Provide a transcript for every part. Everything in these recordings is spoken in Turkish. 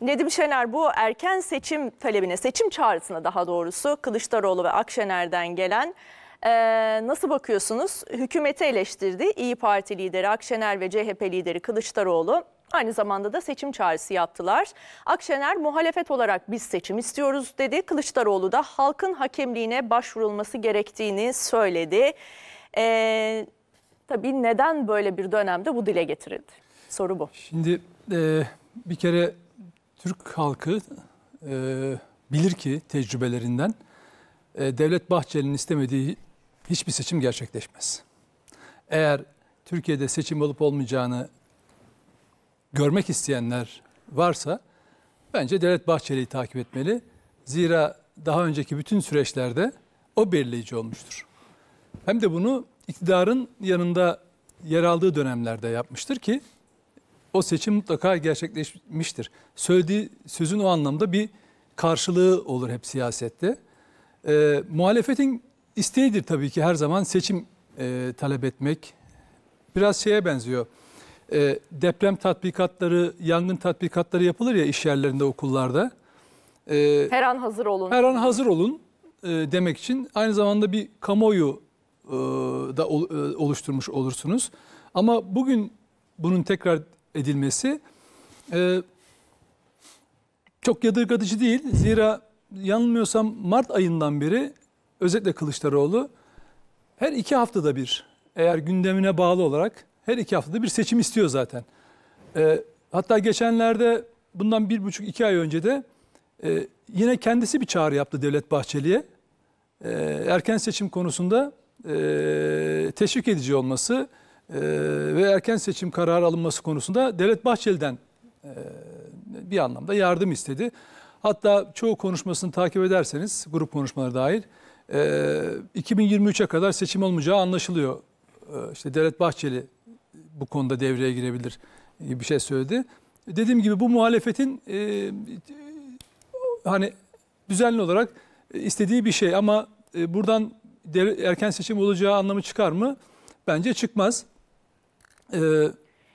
Nedim Şener bu erken seçim talebine, seçim çağrısına daha doğrusu Kılıçdaroğlu ve Akşener'den gelen e, nasıl bakıyorsunuz? Hükümeti eleştirdi. İyi Parti lideri Akşener ve CHP lideri Kılıçdaroğlu aynı zamanda da seçim çağrısı yaptılar. Akşener muhalefet olarak biz seçim istiyoruz dedi. Kılıçdaroğlu da halkın hakemliğine başvurulması gerektiğini söyledi. E, tabii neden böyle bir dönemde bu dile getirildi? Soru bu. Şimdi e, bir kere Türk halkı e, bilir ki tecrübelerinden e, Devlet Bahçeli'nin istemediği hiçbir seçim gerçekleşmez. Eğer Türkiye'de seçim olup olmayacağını görmek isteyenler varsa bence Devlet Bahçeli'yi takip etmeli. Zira daha önceki bütün süreçlerde o belirleyici olmuştur. Hem de bunu iktidarın yanında yer aldığı dönemlerde yapmıştır ki o seçim mutlaka gerçekleşmiştir. Söylediği sözün o anlamda bir karşılığı olur hep siyasette. E, muhalefetin isteğidir tabii ki her zaman seçim e, talep etmek. Biraz şeye benziyor. E, deprem tatbikatları, yangın tatbikatları yapılır ya iş yerlerinde, okullarda. E, her an hazır olun. Her an hazır olun e, demek için aynı zamanda bir kamuoyu e, da ol, e, oluşturmuş olursunuz. Ama bugün bunun tekrar edilmesi e, çok yadırgatıcı değil. Zira yanılmıyorsam Mart ayından beri özellikle Kılıçdaroğlu her iki haftada bir eğer gündemine bağlı olarak her iki haftada bir seçim istiyor zaten. E, hatta geçenlerde bundan bir buçuk iki ay önce de e, yine kendisi bir çağrı yaptı Devlet Bahçeli'ye. E, erken seçim konusunda e, teşvik edici olması ee, ve erken seçim kararı alınması konusunda Devlet Bahçeli'den e, bir anlamda yardım istedi. Hatta çoğu konuşmasını takip ederseniz grup konuşmaları dahil 2023'e kadar seçim olmayacağı anlaşılıyor. E, işte Devlet Bahçeli bu konuda devreye girebilir gibi bir şey söyledi. Dediğim gibi bu muhalefetin e, hani düzenli olarak istediği bir şey ama buradan erken seçim olacağı anlamı çıkar mı? Bence çıkmaz. Ee,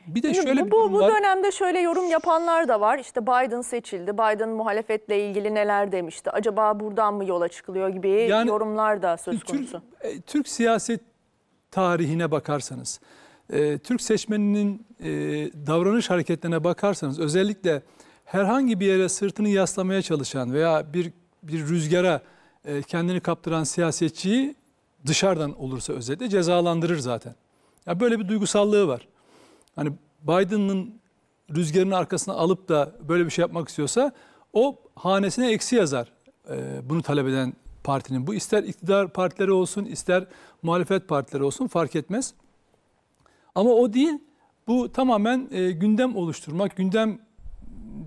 bir de şöyle bu, bu, bu dönemde şöyle yorum yapanlar da var. İşte Biden seçildi. Biden muhalefetle ilgili neler demişti? Acaba buradan mı yola çıkılıyor gibi yani, yorumlar da söz konusu. Türk, e, Türk siyaset tarihine bakarsanız, e, Türk seçmeninin e, davranış hareketlerine bakarsanız özellikle herhangi bir yere sırtını yaslamaya çalışan veya bir bir rüzgara kendini kaptıran siyasetçiyi dışarıdan olursa özetle cezalandırır zaten. Ya böyle bir duygusallığı var. Hani Biden'ın rüzgarının arkasına alıp da böyle bir şey yapmak istiyorsa o hanesine eksi yazar. Ee, bunu talep eden partinin. Bu ister iktidar partileri olsun, ister muhalefet partileri olsun fark etmez. Ama o değil. Bu tamamen e, gündem oluşturmak, gündem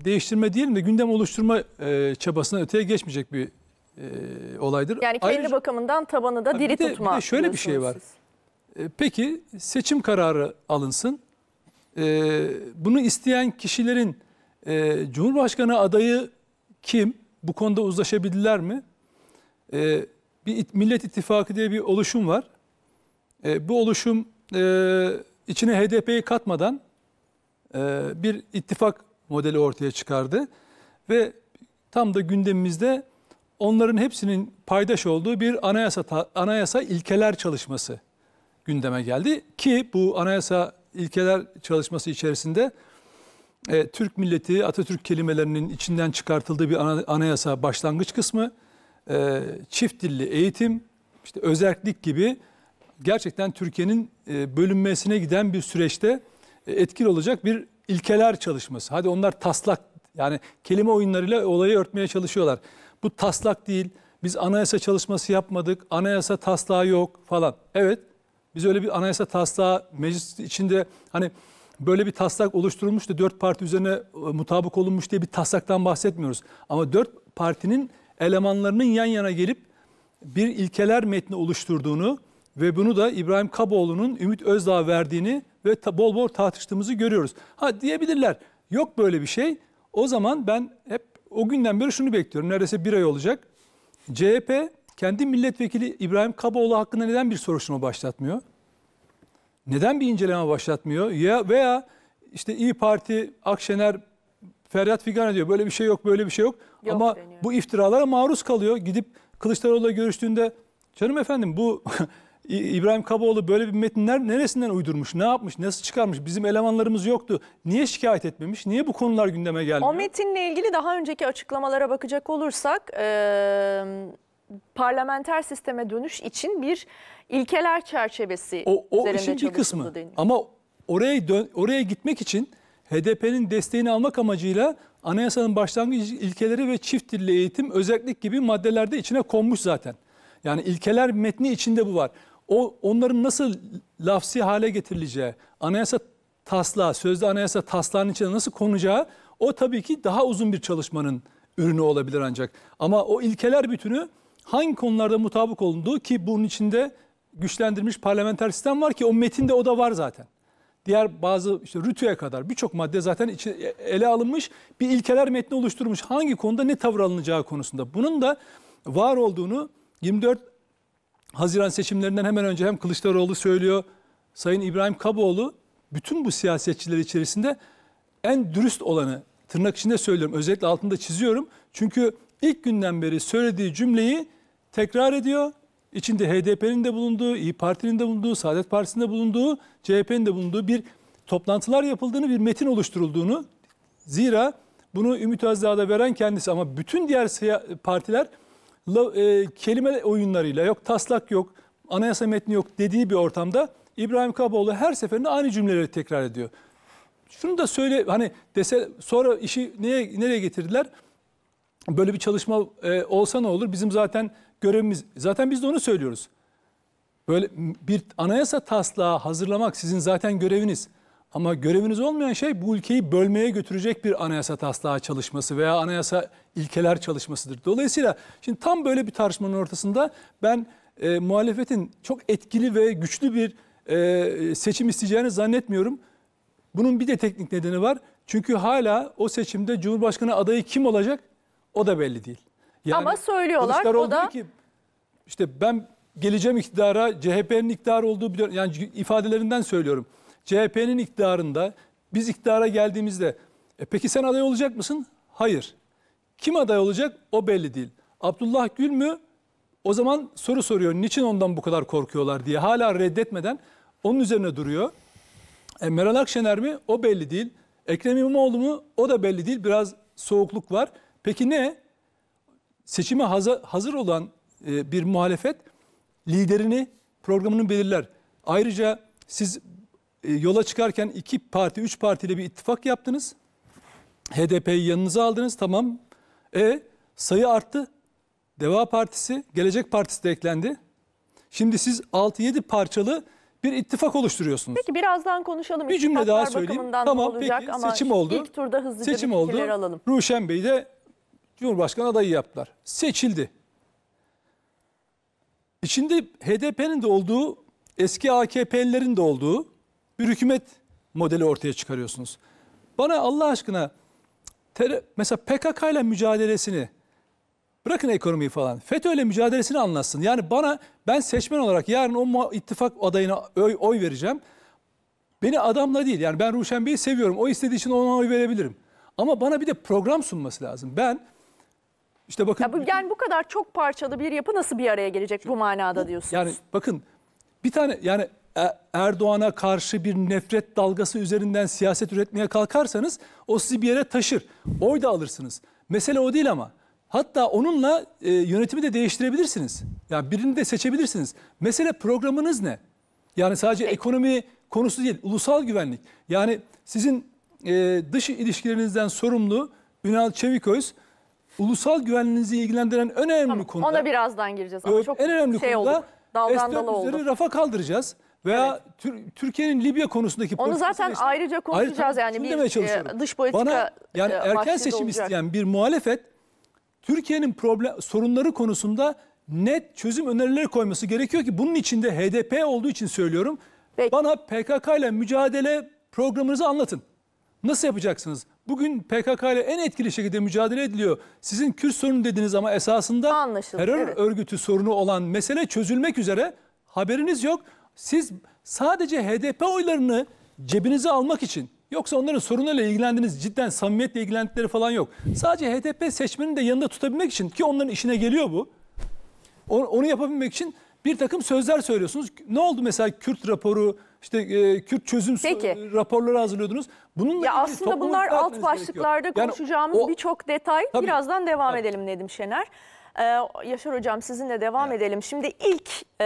değiştirme diyelim de gündem oluşturma e, çabasına öteye geçmeyecek bir e, olaydır. Yani kendi Ayrıca, bakımından tabanı da diri bir de, Bir de şöyle bir şey var. Siz. Ee, peki seçim kararı alınsın. Ee, bunu isteyen kişilerin e, Cumhurbaşkanı adayı kim? Bu konuda uzlaşabildiler mi? Ee, bir Millet İttifakı diye bir oluşum var. Bu oluşum e, içine HDP'yi katmadan e, bir ittifak modeli ortaya çıkardı. Ve tam da gündemimizde onların hepsinin paydaş olduğu bir anayasa anayasa ilkeler çalışması gündeme geldi. Ki bu anayasa ilkeler çalışması içerisinde e, Türk milleti Atatürk kelimelerinin içinden çıkartıldığı bir anayasa başlangıç kısmı, e, çift dilli eğitim, işte özellik gibi gerçekten Türkiye'nin e, bölünmesine giden bir süreçte e, etkili olacak bir ilkeler çalışması. Hadi onlar taslak yani kelime oyunlarıyla olayı örtmeye çalışıyorlar. Bu taslak değil. Biz anayasa çalışması yapmadık. Anayasa taslağı yok falan. Evet. Biz öyle bir anayasa taslağı meclis içinde hani böyle bir taslak oluşturulmuş da dört parti üzerine e, mutabık olunmuş diye bir taslaktan bahsetmiyoruz. Ama dört partinin elemanlarının yan yana gelip bir ilkeler metni oluşturduğunu ve bunu da İbrahim Kaboğlu'nun Ümit Özdağ verdiğini ve bol bol tartıştığımızı görüyoruz. Ha diyebilirler yok böyle bir şey. O zaman ben hep o günden beri şunu bekliyorum. Neredeyse bir ay olacak. CHP kendi milletvekili İbrahim Kaboğlu hakkında neden bir soruşturma başlatmıyor? Neden bir inceleme başlatmıyor? Ya veya işte İyi Parti, Akşener, Ferhat Figan diyor böyle bir şey yok, böyle bir şey yok. yok Ama deniyor. bu iftiralara maruz kalıyor. Gidip Kılıçdaroğlu'yla görüştüğünde canım efendim bu İbrahim Kaboğlu böyle bir metinler neresinden uydurmuş, ne yapmış, nasıl çıkarmış, bizim elemanlarımız yoktu, niye şikayet etmemiş, niye bu konular gündeme gelmiyor? O metinle ilgili daha önceki açıklamalara bakacak olursak... Ee parlamenter sisteme dönüş için bir ilkeler çerçevesi o, o üzerinde işin bir kısmı. Deniyor. Ama oraya dön, oraya gitmek için HDP'nin desteğini almak amacıyla anayasanın başlangıç ilkeleri ve çift dilli eğitim özellik gibi maddelerde içine konmuş zaten. Yani ilkeler metni içinde bu var. O onların nasıl lafsi hale getirileceği, anayasa taslağı, sözde anayasa taslağının içine nasıl konacağı o tabii ki daha uzun bir çalışmanın ürünü olabilir ancak. Ama o ilkeler bütünü hangi konularda mutabık olunduğu ki bunun içinde güçlendirilmiş parlamenter sistem var ki o metinde o da var zaten. Diğer bazı işte rütüye kadar birçok madde zaten ele alınmış bir ilkeler metni oluşturmuş. Hangi konuda ne tavır alınacağı konusunda. Bunun da var olduğunu 24 Haziran seçimlerinden hemen önce hem Kılıçdaroğlu söylüyor, Sayın İbrahim Kaboğlu bütün bu siyasetçiler içerisinde en dürüst olanı tırnak içinde söylüyorum. Özellikle altında çiziyorum. Çünkü ilk günden beri söylediği cümleyi tekrar ediyor. İçinde HDP'nin de bulunduğu, İyi Parti'nin de bulunduğu, Saadet Partisi'nin de bulunduğu, CHP'nin de bulunduğu bir toplantılar yapıldığını, bir metin oluşturulduğunu. Zira bunu Ümit Özdağ da veren kendisi ama bütün diğer partiler e, kelime oyunlarıyla yok taslak yok, anayasa metni yok dediği bir ortamda İbrahim Kaboğlu her seferinde aynı cümleleri tekrar ediyor. Şunu da söyle hani dese sonra işi neye nereye getirdiler? Böyle bir çalışma e, olsa ne olur? Bizim zaten görevimiz, zaten biz de onu söylüyoruz. Böyle bir anayasa taslağı hazırlamak sizin zaten göreviniz. Ama göreviniz olmayan şey bu ülkeyi bölmeye götürecek bir anayasa taslağı çalışması veya anayasa ilkeler çalışmasıdır. Dolayısıyla şimdi tam böyle bir tartışmanın ortasında ben e, muhalefetin çok etkili ve güçlü bir e, seçim isteyeceğini zannetmiyorum. Bunun bir de teknik nedeni var. Çünkü hala o seçimde Cumhurbaşkanı adayı kim olacak o da belli değil. Yani Ama söylüyorlar Kılıçdaroğlu o da... Ki, işte ben geleceğim iktidara CHP'nin iktidar olduğu biliyorum. Yani ifadelerinden söylüyorum. CHP'nin iktidarında biz iktidara geldiğimizde e peki sen aday olacak mısın? Hayır. Kim aday olacak o belli değil. Abdullah Gül mü? O zaman soru soruyor. Niçin ondan bu kadar korkuyorlar diye. Hala reddetmeden onun üzerine duruyor. E, Meral Akşener mi? O belli değil. Ekrem İmamoğlu mu? O da belli değil. Biraz soğukluk var. Peki ne? Seçime hazır olan e, bir muhalefet liderini, programını belirler. Ayrıca siz e, yola çıkarken iki parti, üç partiyle bir ittifak yaptınız. HDP'yi yanınıza aldınız tamam. E sayı arttı. Deva Partisi, Gelecek Partisi de eklendi. Şimdi siz 6-7 parçalı bir ittifak oluşturuyorsunuz. Peki birazdan konuşalım. Bir cümle daha söyleyeyim. Tamam peki seçim oldu. İlk turda hızlıca seçim bir oldu. alalım. Ruşen Bey de Cumhurbaşkanı adayı yaptılar. Seçildi. İçinde HDP'nin de olduğu, eski AKP'lilerin de olduğu bir hükümet modeli ortaya çıkarıyorsunuz. Bana Allah aşkına mesela PKK ile mücadelesini bırakın ekonomiyi falan FETÖ ile mücadelesini anlatsın. Yani bana ben seçmen olarak yarın o ittifak adayına oy, oy vereceğim. Beni adamla değil yani ben Ruşen Bey'i seviyorum. O istediği için ona oy verebilirim. Ama bana bir de program sunması lazım. Ben işte bakın. Ya bu, yani bu kadar çok parçalı bir yapı nasıl bir araya gelecek bu manada diyorsunuz? Yani bakın bir tane yani e- Erdoğan'a karşı bir nefret dalgası üzerinden siyaset üretmeye kalkarsanız o sizi bir yere taşır. Oy da alırsınız. Mesele o değil ama. Hatta onunla e, yönetimi de değiştirebilirsiniz. Yani birini de seçebilirsiniz. Mesele programınız ne? Yani sadece ekonomi konusu değil, ulusal güvenlik. Yani sizin e, dış ilişkilerinizden sorumlu Ünal Çeviköz ulusal güvenliğinizi ilgilendiren önemli tamam, konuda. Ona birazdan gireceğiz ama çok en önemli şey konuda S-400'leri rafa kaldıracağız. Veya evet. Tür Türkiye'nin Libya konusundaki onu zaten işte, ayrıca konuşacağız ayrı, yani bir e, dış politika Bana, e, yani e, erken seçim olacak. isteyen bir muhalefet Türkiye'nin problem sorunları konusunda net çözüm önerileri koyması gerekiyor ki bunun içinde HDP olduğu için söylüyorum. Peki. Bana PKK ile mücadele programınızı anlatın. Nasıl yapacaksınız? Bugün PKK ile en etkili şekilde mücadele ediliyor. Sizin Kürt sorunu dediniz ama esasında Anlaşıldı, terör evet. örgütü sorunu olan mesele çözülmek üzere haberiniz yok. Siz sadece HDP oylarını cebinize almak için yoksa onların sorunuyla ilgilendiniz cidden samimiyetle ilgilendikleri falan yok. Sadece HDP seçmenini de yanında tutabilmek için ki onların işine geliyor bu. Onu yapabilmek için bir takım sözler söylüyorsunuz. Ne oldu mesela Kürt raporu, işte e, Kürt çözüm Peki. E, raporları hazırlıyordunuz. Bununla ya aslında bunlar alt başlıklarda gerekiyor. konuşacağımız yani, birçok detay. Tabii, Birazdan devam tabii. edelim Nedim Şener. Ee, Yaşar Hocam sizinle devam evet. edelim. Şimdi ilk e,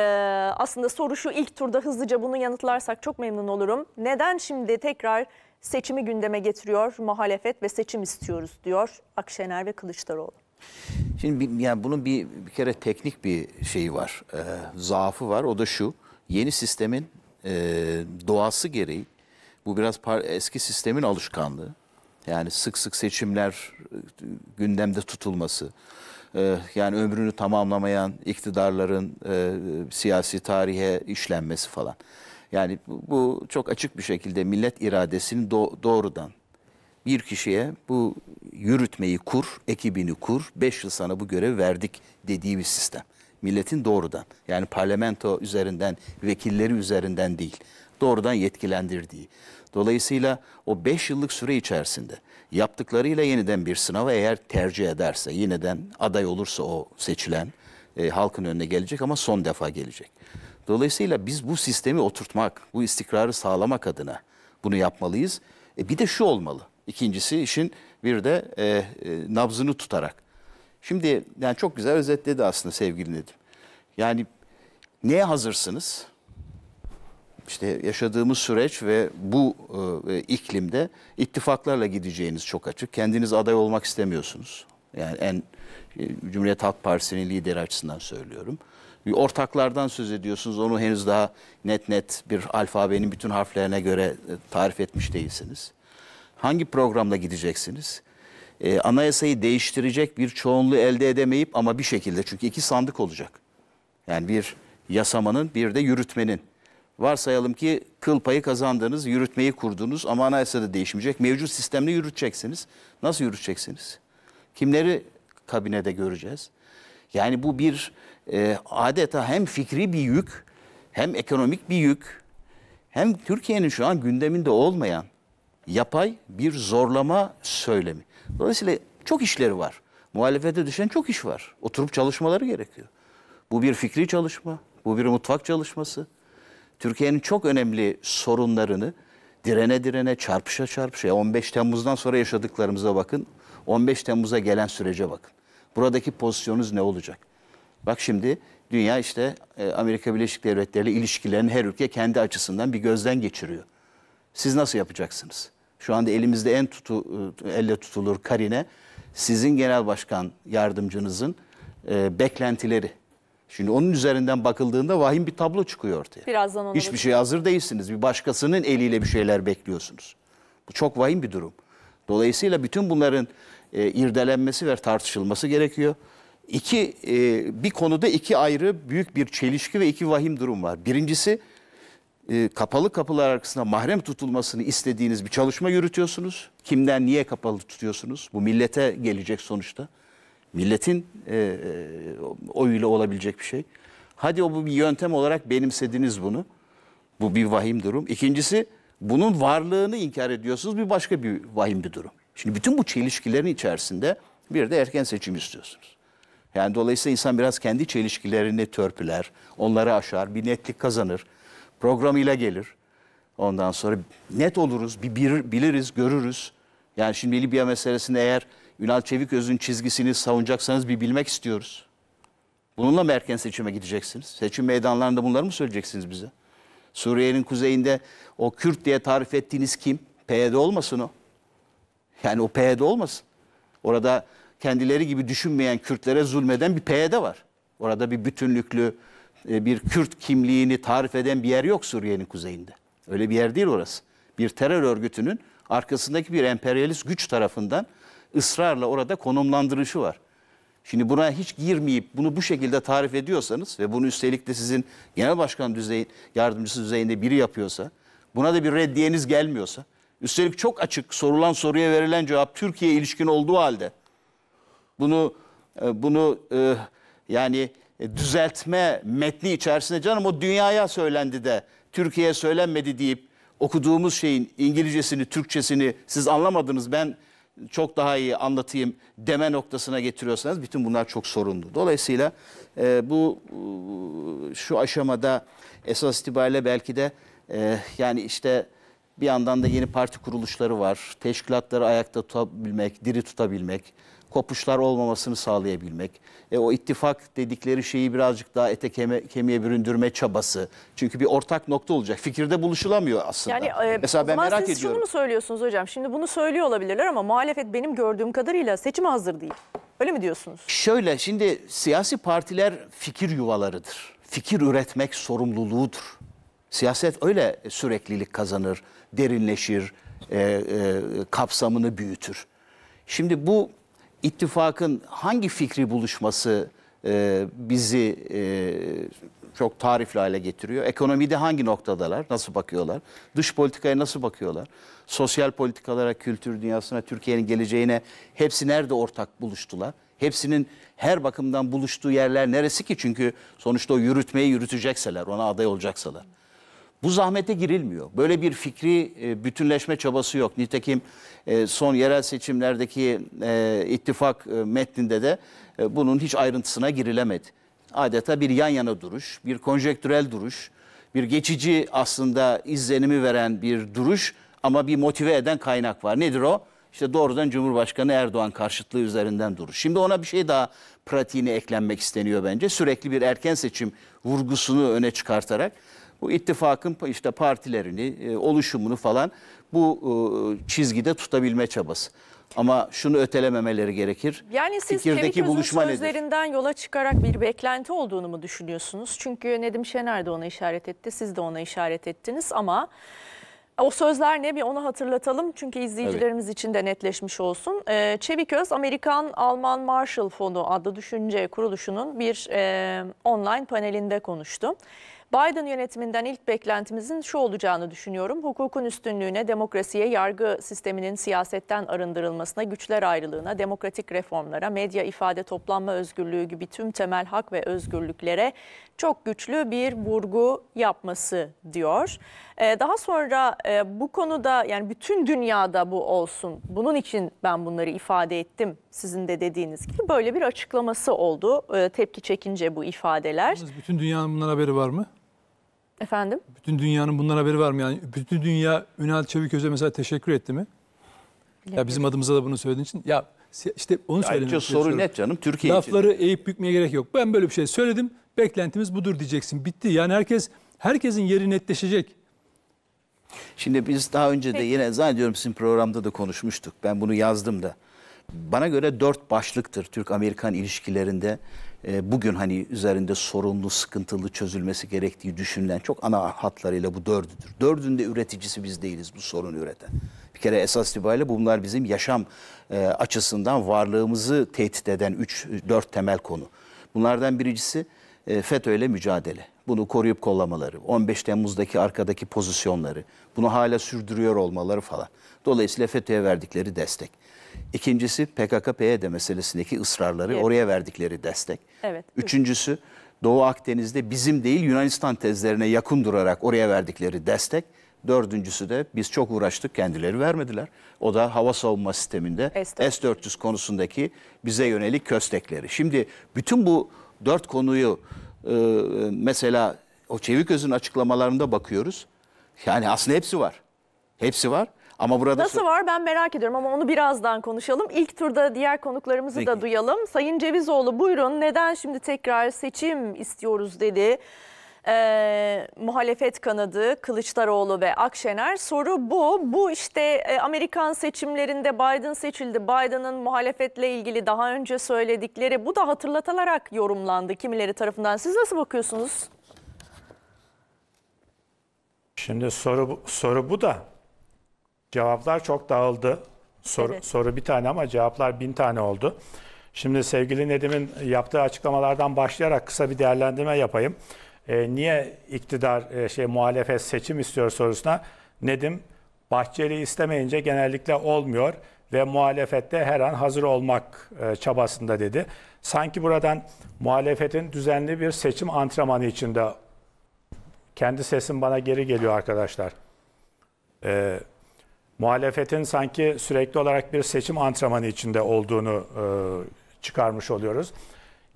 aslında soru şu ilk turda hızlıca bunu yanıtlarsak çok memnun olurum. Neden şimdi tekrar seçimi gündeme getiriyor muhalefet ve seçim istiyoruz diyor Akşener ve Kılıçdaroğlu? Şimdi yani bunun bir, bir kere teknik bir şeyi var, e, zaafı var. O da şu, yeni sistemin e, doğası gereği bu biraz eski sistemin alışkanlığı. Yani sık sık seçimler e, gündemde tutulması, e, yani ömrünü tamamlamayan iktidarların e, siyasi tarihe işlenmesi falan. Yani bu çok açık bir şekilde millet iradesini doğrudan bir kişiye bu yürütmeyi kur, ekibini kur, beş yıl sana bu görevi verdik dediği bir sistem milletin doğrudan yani parlamento üzerinden, vekilleri üzerinden değil, doğrudan yetkilendirdiği. Dolayısıyla o 5 yıllık süre içerisinde yaptıklarıyla yeniden bir sınava eğer tercih ederse, yeniden aday olursa o seçilen e, halkın önüne gelecek ama son defa gelecek. Dolayısıyla biz bu sistemi oturtmak, bu istikrarı sağlamak adına bunu yapmalıyız. E, bir de şu olmalı. İkincisi işin bir de e, e, nabzını tutarak Şimdi yani çok güzel özetledi aslında sevgili Nedim. Yani neye hazırsınız? İşte yaşadığımız süreç ve bu e, iklimde ittifaklarla gideceğiniz çok açık. Kendiniz aday olmak istemiyorsunuz. Yani en e, Cumhuriyet Halk Partisi'nin lideri açısından söylüyorum. Bir ortaklardan söz ediyorsunuz. Onu henüz daha net net bir alfabenin bütün harflerine göre e, tarif etmiş değilsiniz. Hangi programla gideceksiniz? e, anayasayı değiştirecek bir çoğunluğu elde edemeyip ama bir şekilde çünkü iki sandık olacak. Yani bir yasamanın bir de yürütmenin. Varsayalım ki kıl payı kazandınız, yürütmeyi kurdunuz ama anayasada değişmeyecek. Mevcut sistemle yürüteceksiniz. Nasıl yürüteceksiniz? Kimleri kabinede göreceğiz? Yani bu bir e, adeta hem fikri bir yük hem ekonomik bir yük hem Türkiye'nin şu an gündeminde olmayan yapay bir zorlama söylemi. Dolayısıyla çok işleri var. Muhalefete düşen çok iş var. Oturup çalışmaları gerekiyor. Bu bir fikri çalışma, bu bir mutfak çalışması. Türkiye'nin çok önemli sorunlarını direne direne, çarpışa çarpışa, 15 Temmuz'dan sonra yaşadıklarımıza bakın. 15 Temmuz'a gelen sürece bakın. Buradaki pozisyonunuz ne olacak? Bak şimdi dünya işte e, Amerika Birleşik Devletleri ile ilişkilerini her ülke kendi açısından bir gözden geçiriyor. Siz nasıl yapacaksınız? şu anda elimizde en tutu, elle tutulur karine sizin genel başkan yardımcınızın e, beklentileri. Şimdi onun üzerinden bakıldığında vahim bir tablo çıkıyor ortaya. Birazdan onu. Hiçbir şey hazır değilsiniz. Bir başkasının eliyle bir şeyler bekliyorsunuz. Bu çok vahim bir durum. Dolayısıyla bütün bunların e, irdelenmesi ve tartışılması gerekiyor. İki, e, bir konuda iki ayrı büyük bir çelişki ve iki vahim durum var. Birincisi e, kapalı kapılar arkasında mahrem tutulmasını istediğiniz bir çalışma yürütüyorsunuz. Kimden niye kapalı tutuyorsunuz? Bu millete gelecek sonuçta. Milletin e, e oyuyla olabilecek bir şey. Hadi o bu bir yöntem olarak benimsediniz bunu. Bu bir vahim durum. İkincisi bunun varlığını inkar ediyorsunuz. Bir başka bir vahim bir durum. Şimdi bütün bu çelişkilerin içerisinde bir de erken seçim istiyorsunuz. Yani dolayısıyla insan biraz kendi çelişkilerini törpüler, onları aşar, bir netlik kazanır programıyla gelir. Ondan sonra net oluruz, bir, bir biliriz, görürüz. Yani şimdi Libya meselesinde eğer Ünal Çeviköz'ün çizgisini savunacaksanız bir bilmek istiyoruz. Bununla mı erken seçime gideceksiniz? Seçim meydanlarında bunları mı söyleyeceksiniz bize? Suriye'nin kuzeyinde o Kürt diye tarif ettiğiniz kim? PYD olmasın o. Yani o PYD olmasın. Orada kendileri gibi düşünmeyen Kürtlere zulmeden bir PYD var. Orada bir bütünlüklü, e, bir Kürt kimliğini tarif eden bir yer yok Suriye'nin kuzeyinde. Öyle bir yer değil orası. Bir terör örgütünün arkasındaki bir emperyalist güç tarafından ısrarla orada konumlandırışı var. Şimdi buna hiç girmeyip bunu bu şekilde tarif ediyorsanız ve bunu üstelik de sizin genel başkan düzey, yardımcısı düzeyinde biri yapıyorsa, buna da bir reddiyeniz gelmiyorsa, üstelik çok açık sorulan soruya verilen cevap Türkiye ilişkin olduğu halde bunu e, bunu e, yani e, düzeltme metni içerisinde canım o dünyaya söylendi de Türkiye'ye söylenmedi deyip okuduğumuz şeyin İngilizcesini, Türkçesini siz anlamadınız ben çok daha iyi anlatayım deme noktasına getiriyorsanız bütün bunlar çok sorunlu. Dolayısıyla e, bu e, şu aşamada esas itibariyle belki de e, yani işte bir yandan da yeni parti kuruluşları var. Teşkilatları ayakta tutabilmek, diri tutabilmek, kopuşlar olmamasını sağlayabilmek. E, o ittifak dedikleri şeyi birazcık daha ete keme, kemiğe büründürme çabası. Çünkü bir ortak nokta olacak. Fikirde buluşulamıyor aslında. Yani, e, Mesela ben merak ediyorum. siz şunu mu söylüyorsunuz hocam? Şimdi bunu söylüyor olabilirler ama muhalefet benim gördüğüm kadarıyla seçim hazır değil. Öyle mi diyorsunuz? Şöyle şimdi siyasi partiler fikir yuvalarıdır. Fikir üretmek sorumluluğudur. Siyaset öyle süreklilik kazanır, derinleşir, e, e, kapsamını büyütür. Şimdi bu ittifakın hangi fikri buluşması e, bizi e, çok tarifli hale getiriyor? Ekonomide hangi noktadalar? Nasıl bakıyorlar? Dış politikaya nasıl bakıyorlar? Sosyal politikalara, kültür dünyasına, Türkiye'nin geleceğine hepsi nerede ortak buluştular? Hepsinin her bakımdan buluştuğu yerler neresi ki? Çünkü sonuçta o yürütmeyi yürütecekseler, ona aday olacaksalar. Bu zahmete girilmiyor. Böyle bir fikri e, bütünleşme çabası yok. Nitekim e, son yerel seçimlerdeki e, ittifak metninde de bunun hiç ayrıntısına girilemedi. Adeta bir yan yana duruş, bir konjektürel duruş, bir geçici aslında izlenimi veren bir duruş ama bir motive eden kaynak var. Nedir o? İşte doğrudan Cumhurbaşkanı Erdoğan karşıtlığı üzerinden duruş. Şimdi ona bir şey daha pratiğine eklenmek isteniyor bence. Sürekli bir erken seçim vurgusunu öne çıkartarak bu ittifakın işte partilerini, e, oluşumunu falan bu e, çizgide tutabilme çabası. Ama şunu ötelememeleri gerekir. Yani siz Fikirdeki Kevik buluşma sözlerinden nedir? yola çıkarak bir beklenti olduğunu mu düşünüyorsunuz? Çünkü Nedim Şener de ona işaret etti, siz de ona işaret ettiniz ama o sözler ne bir onu hatırlatalım çünkü izleyicilerimiz evet. için de netleşmiş olsun. Ee, Çeviköz Amerikan Alman Marshall Fonu adlı düşünce kuruluşunun bir e, online panelinde konuştu. Biden yönetiminden ilk beklentimizin şu olacağını düşünüyorum. Hukukun üstünlüğüne, demokrasiye, yargı sisteminin siyasetten arındırılmasına, güçler ayrılığına, demokratik reformlara, medya ifade toplanma özgürlüğü gibi tüm temel hak ve özgürlüklere çok güçlü bir vurgu yapması diyor. Ee, daha sonra e, bu konuda yani bütün dünyada bu olsun. Bunun için ben bunları ifade ettim sizin de dediğiniz gibi böyle bir açıklaması oldu. E, tepki çekince bu ifadeler. Yalnız bütün dünyanın bundan haberi var mı? Efendim? Bütün dünyanın bundan haberi var mı? Yani bütün dünya Ünal Çeviköz'e mesela teşekkür etti mi? Bilmiyorum. Ya bizim adımıza da bunu söylediğin için. Ya işte onu söylemek Ayrıca soru net canım Türkiye Lafları için. eğip bükmeye gerek yok. Ben böyle bir şey söyledim. Beklentimiz budur diyeceksin. Bitti. Yani herkes herkesin yeri netleşecek. Şimdi biz daha önce de yine zannediyorum sizin programda da konuşmuştuk. Ben bunu yazdım da. Bana göre dört başlıktır Türk-Amerikan ilişkilerinde e, bugün hani üzerinde sorunlu, sıkıntılı çözülmesi gerektiği düşünülen çok ana hatlarıyla bu dördüdür. Dördünde üreticisi biz değiliz bu sorunu üreten. Bir kere esas itibariyle bunlar bizim yaşam e, açısından varlığımızı tehdit eden üç, dört temel konu. Bunlardan birincisi e, FETÖ ile mücadele. Bunu koruyup kollamaları, 15 Temmuz'daki arkadaki pozisyonları, bunu hala sürdürüyor olmaları falan. Dolayısıyla FETÖ'ye verdikleri destek. İkincisi PKK-PYD meselesindeki ısrarları evet. oraya verdikleri destek. Evet. Üçüncüsü Doğu Akdeniz'de bizim değil Yunanistan tezlerine yakın durarak oraya verdikleri destek. Dördüncüsü de biz çok uğraştık kendileri vermediler. O da hava savunma sisteminde S-400 konusundaki bize yönelik köstekleri. Şimdi bütün bu dört konuyu e, mesela o Çeviköz'ün açıklamalarında bakıyoruz. Yani aslında hepsi var. Hepsi var ama burada Nasıl var ben merak ediyorum ama onu birazdan konuşalım. İlk turda diğer konuklarımızı Peki. da duyalım. Sayın Cevizoğlu buyurun neden şimdi tekrar seçim istiyoruz dedi ee, muhalefet kanadı Kılıçdaroğlu ve Akşener. Soru bu. Bu işte e, Amerikan seçimlerinde Biden seçildi. Biden'ın muhalefetle ilgili daha önce söyledikleri bu da hatırlatılarak yorumlandı kimileri tarafından. Siz nasıl bakıyorsunuz? Şimdi soru soru bu da Cevaplar çok dağıldı. Soru, evet. soru bir tane ama cevaplar bin tane oldu. Şimdi sevgili Nedim'in yaptığı açıklamalardan başlayarak kısa bir değerlendirme yapayım. E, niye iktidar e, şey muhalefet seçim istiyor sorusuna Nedim Bahçeli istemeyince genellikle olmuyor ve muhalefette her an hazır olmak e, çabasında dedi. Sanki buradan muhalefetin düzenli bir seçim antrenmanı içinde kendi sesim bana geri geliyor arkadaşlar. Eee muhalefetin sanki sürekli olarak bir seçim antrenmanı içinde olduğunu e, çıkarmış oluyoruz.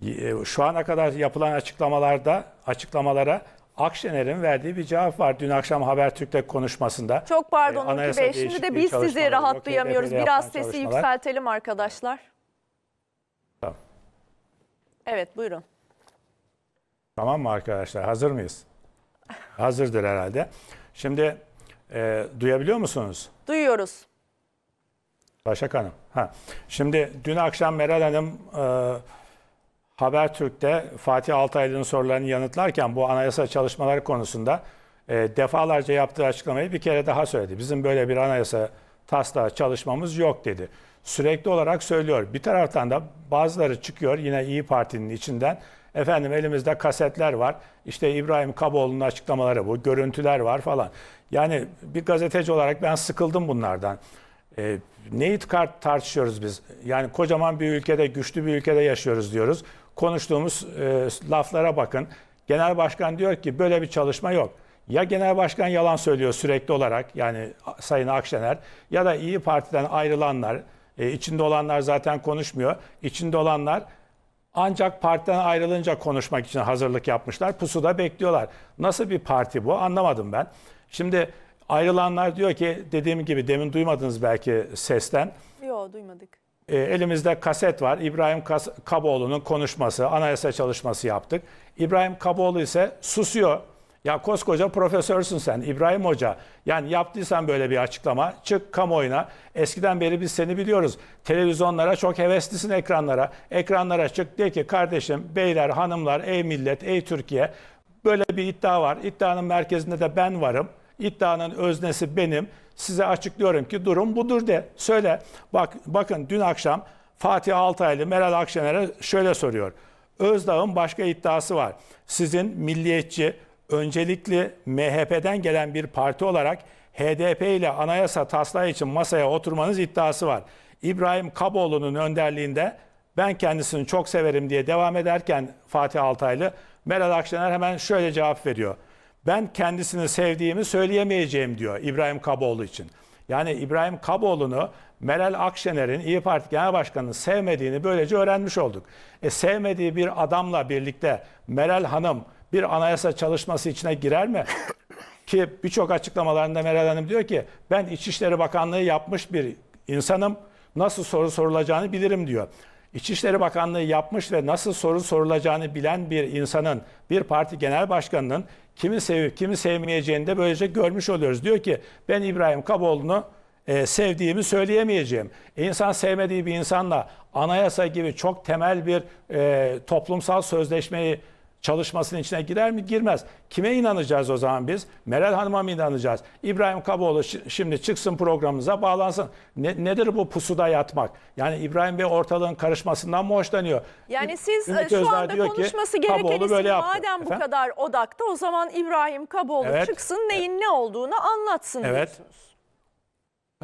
E, şu ana kadar yapılan açıklamalarda açıklamalara Akşener'in verdiği bir cevap var. Dün akşam Habertürk'te konuşmasında. Çok pardon e, Şimdi de biz sizi rahatlayamıyoruz. Biraz sesi yükseltelim arkadaşlar. Tamam. Evet buyurun. Tamam mı arkadaşlar? Hazır mıyız? Hazırdır herhalde. Şimdi e, duyabiliyor musunuz? Duyuyoruz. Başak Hanım. Ha. Şimdi dün akşam Meral Hanım e, Habertürk'te Fatih Altaylı'nın sorularını yanıtlarken bu anayasa çalışmaları konusunda e, defalarca yaptığı açıklamayı bir kere daha söyledi. Bizim böyle bir anayasa taslağı çalışmamız yok dedi. Sürekli olarak söylüyor. Bir taraftan da bazıları çıkıyor yine İyi Parti'nin içinden Efendim elimizde kasetler var. İşte İbrahim Kaboğlu'nun açıklamaları bu. Görüntüler var falan. Yani bir gazeteci olarak ben sıkıldım bunlardan. E, neyi tartışıyoruz biz? Yani kocaman bir ülkede, güçlü bir ülkede yaşıyoruz diyoruz. Konuştuğumuz e, laflara bakın. Genel Başkan diyor ki böyle bir çalışma yok. Ya Genel Başkan yalan söylüyor sürekli olarak yani Sayın Akşener ya da İyi Parti'den ayrılanlar, e, içinde olanlar zaten konuşmuyor. İçinde olanlar ancak partiden ayrılınca konuşmak için hazırlık yapmışlar. Pusuda bekliyorlar. Nasıl bir parti bu anlamadım ben. Şimdi ayrılanlar diyor ki dediğim gibi demin duymadınız belki sesten. Yok duymadık. E, elimizde kaset var. İbrahim Kas Kaboğlu'nun konuşması, anayasa çalışması yaptık. İbrahim Kaboğlu ise susuyor ya koskoca profesörsün sen İbrahim Hoca. Yani yaptıysan böyle bir açıklama çık kamuoyuna. Eskiden beri biz seni biliyoruz. Televizyonlara çok heveslisin ekranlara. Ekranlara çık de ki kardeşim beyler hanımlar ey millet ey Türkiye böyle bir iddia var. İddianın merkezinde de ben varım. İddianın öznesi benim. Size açıklıyorum ki durum budur de. Söyle. Bak bakın dün akşam Fatih Altaylı Meral Akşener'e şöyle soruyor. Özdağ'ın başka iddiası var. Sizin milliyetçi, öncelikli MHP'den gelen bir parti olarak HDP ile anayasa taslağı için masaya oturmanız iddiası var. İbrahim Kaboğlu'nun önderliğinde ben kendisini çok severim diye devam ederken Fatih Altaylı Meral Akşener hemen şöyle cevap veriyor. Ben kendisini sevdiğimi söyleyemeyeceğim diyor İbrahim Kaboğlu için. Yani İbrahim Kaboğlu'nu Meral Akşener'in İyi Parti Genel Başkanı'nın sevmediğini böylece öğrenmiş olduk. E, sevmediği bir adamla birlikte Meral Hanım bir anayasa çalışması içine girer mi? ki birçok açıklamalarında Meral Hanım diyor ki ben İçişleri Bakanlığı yapmış bir insanım nasıl soru sorulacağını bilirim diyor. İçişleri Bakanlığı yapmış ve nasıl soru sorulacağını bilen bir insanın, bir parti genel başkanının kimi sevip kimi sevmeyeceğini de böylece görmüş oluyoruz. Diyor ki ben İbrahim Kaboğlu'nu e, sevdiğimi söyleyemeyeceğim. E, insan sevmediği bir insanla anayasa gibi çok temel bir e, toplumsal sözleşmeyi çalışmasının içine girer mi? Girmez. Kime inanacağız o zaman biz? Meral Hanım'a mı inanacağız? İbrahim Kaboğlu şimdi çıksın programımıza bağlansın. Ne, nedir bu pusuda yatmak? Yani İbrahim Bey ortalığın karışmasından mı hoşlanıyor? Yani siz Ümit e, şu Özdağ anda konuşması ki, gereken isim yaptı. madem bu kadar odakta o zaman İbrahim Kaboğlu evet. çıksın neyin ne olduğunu anlatsın evet. diyorsunuz.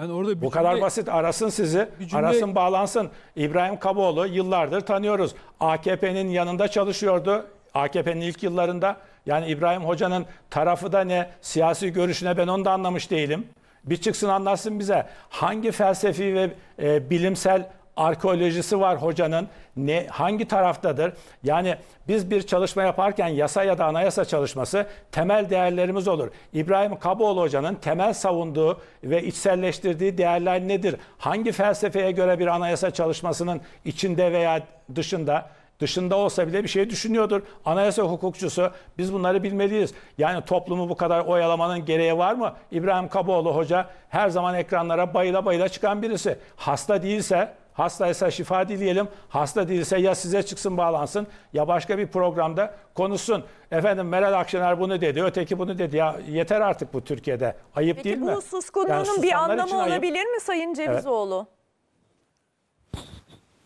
Ben orada bir Bu cümle, kadar basit. Arasın sizi. Cümle, arasın bağlansın. İbrahim Kaboğlu yıllardır tanıyoruz. AKP'nin yanında çalışıyordu. AKP'nin ilk yıllarında yani İbrahim Hoca'nın tarafı da ne, siyasi görüşüne ben onu da anlamış değilim. Bir çıksın anlatsın bize hangi felsefi ve e, bilimsel arkeolojisi var hocanın ne hangi taraftadır? Yani biz bir çalışma yaparken yasa ya da anayasa çalışması temel değerlerimiz olur. İbrahim Kaboğlu hocanın temel savunduğu ve içselleştirdiği değerler nedir? Hangi felsefeye göre bir anayasa çalışmasının içinde veya dışında Dışında olsa bile bir şey düşünüyordur. Anayasa hukukçusu biz bunları bilmeliyiz. Yani toplumu bu kadar oyalamanın gereği var mı? İbrahim Kaboğlu hoca her zaman ekranlara bayıla bayıla çıkan birisi. Hasta değilse Hastaysa şifa dileyelim. Hasta değilse ya size çıksın bağlansın ya başka bir programda konuşsun. Efendim Meral Akşener bunu dedi, öteki bunu dedi. Ya yeter artık bu Türkiye'de. Ayıp Peki, değil mi? Peki bu sus yani bir anlamı olabilir ayıp. mi Sayın Cevizoğlu? Evet.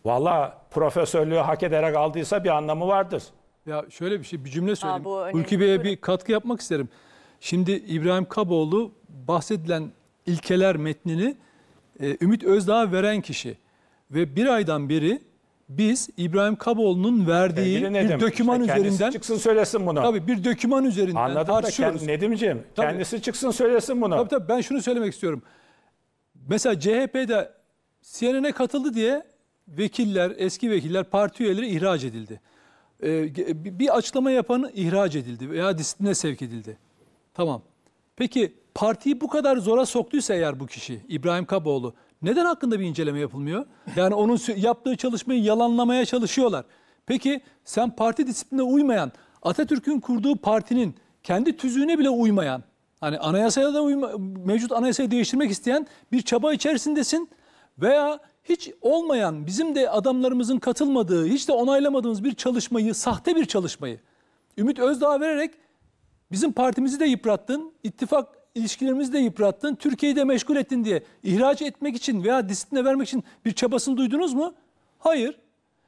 Valla profesörlüğü hak ederek aldıysa bir anlamı vardır. Ya şöyle bir şey bir cümle söyleyeyim. bu Ülkü Bey'e bir katkı yapmak isterim. Şimdi İbrahim Kaboğlu bahsedilen ilkeler metnini e, Ümit Özdağ'a veren kişi. Ve bir aydan beri biz İbrahim Kaboğlu'nun verdiği Sevgili Nedim, bir döküman işte kendisi üzerinden çıksın söylesin bunu. tabii bir döküman üzerinden Anladım da tartışıyoruz. kend- Nedimciğim kendisi çıksın söylesin bunu. Tabii tabii ben şunu söylemek istiyorum. Mesela CHP'de CNN'e katıldı diye vekiller, eski vekiller, parti üyeleri ihraç edildi. Ee, bir açıklama yapanı ihraç edildi veya disipline sevk edildi. Tamam. Peki partiyi bu kadar zora soktuysa eğer bu kişi İbrahim Kaboğlu neden hakkında bir inceleme yapılmıyor? Yani onun yaptığı çalışmayı yalanlamaya çalışıyorlar. Peki sen parti disipline uymayan, Atatürk'ün kurduğu partinin kendi tüzüğüne bile uymayan, hani anayasaya da uyma, mevcut anayasayı değiştirmek isteyen bir çaba içerisindesin veya hiç olmayan, bizim de adamlarımızın katılmadığı, hiç de onaylamadığımız bir çalışmayı, sahte bir çalışmayı Ümit Özdağ vererek bizim partimizi de yıprattın, ittifak ilişkilerimizi de yıprattın, Türkiye'yi de meşgul ettin diye ihraç etmek için veya disipline vermek için bir çabasını duydunuz mu? Hayır.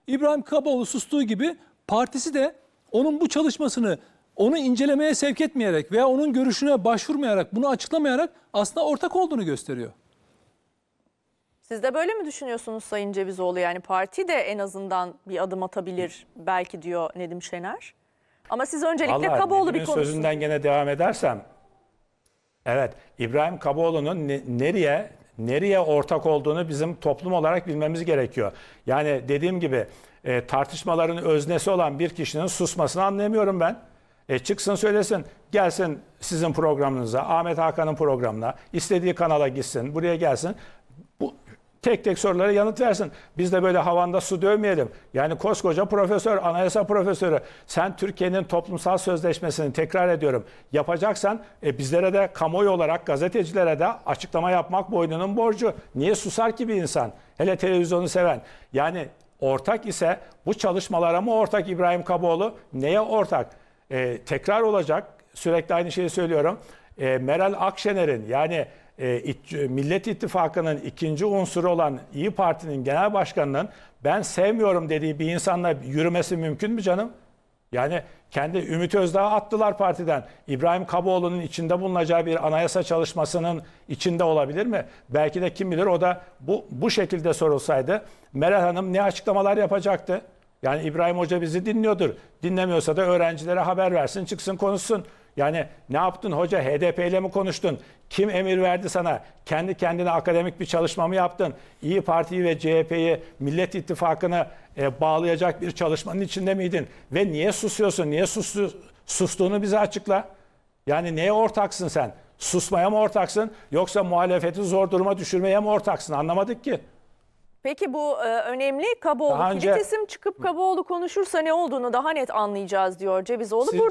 İbrahim Kaboğlu sustuğu gibi partisi de onun bu çalışmasını onu incelemeye sevk etmeyerek veya onun görüşüne başvurmayarak, bunu açıklamayarak aslında ortak olduğunu gösteriyor. Siz de böyle mi düşünüyorsunuz Sayın Cevizoğlu? Yani parti de en azından bir adım atabilir belki diyor Nedim Şener. Ama siz öncelikle Vallahi Kaboğlu bir konuşun. sözünden gene devam edersem. Evet, İbrahim Kaboğlu'nun ne, nereye nereye ortak olduğunu bizim toplum olarak bilmemiz gerekiyor. Yani dediğim gibi e, tartışmaların öznesi olan bir kişinin susmasını anlayamıyorum ben. E çıksın söylesin, gelsin sizin programınıza, Ahmet Hakan'ın programına, istediği kanala gitsin, buraya gelsin. Bu tek tek sorulara yanıt versin. Biz de böyle havanda su dövmeyelim. Yani koskoca profesör, anayasa profesörü sen Türkiye'nin toplumsal sözleşmesini tekrar ediyorum yapacaksan e, bizlere de kamuoyu olarak gazetecilere de açıklama yapmak boynunun borcu. Niye susar ki bir insan? Hele televizyonu seven. Yani ortak ise bu çalışmalara mı ortak İbrahim Kaboğlu? Neye ortak? E, tekrar olacak. Sürekli aynı şeyi söylüyorum. E, Meral Akşener'in yani ee, Millet İttifakı'nın ikinci unsuru olan İyi Parti'nin genel başkanının ben sevmiyorum dediği bir insanla yürümesi mümkün mü canım? Yani kendi Ümit Özdağ'ı attılar partiden. İbrahim Kaboğlu'nun içinde bulunacağı bir anayasa çalışmasının içinde olabilir mi? Belki de kim bilir o da bu, bu şekilde sorulsaydı Meral Hanım ne açıklamalar yapacaktı? Yani İbrahim Hoca bizi dinliyordur. Dinlemiyorsa da öğrencilere haber versin, çıksın konuşsun. Yani ne yaptın hoca HDP ile mi konuştun? Kim emir verdi sana? Kendi kendine akademik bir çalışma mı yaptın? İyi Parti'yi ve CHP'yi Millet İttifakı'nı e, bağlayacak bir çalışmanın içinde miydin? Ve niye susuyorsun? Niye sustu, sustuğunu bize açıkla. Yani neye ortaksın sen? Susmaya mı ortaksın yoksa muhalefeti zor duruma düşürmeye mi ortaksın? Anlamadık ki. Peki bu e, önemli Kaboğlu. Daha önce... Kilit isim çıkıp Kaboğlu konuşursa ne olduğunu daha net anlayacağız diyor Cevizoğlu. Sizce... Burada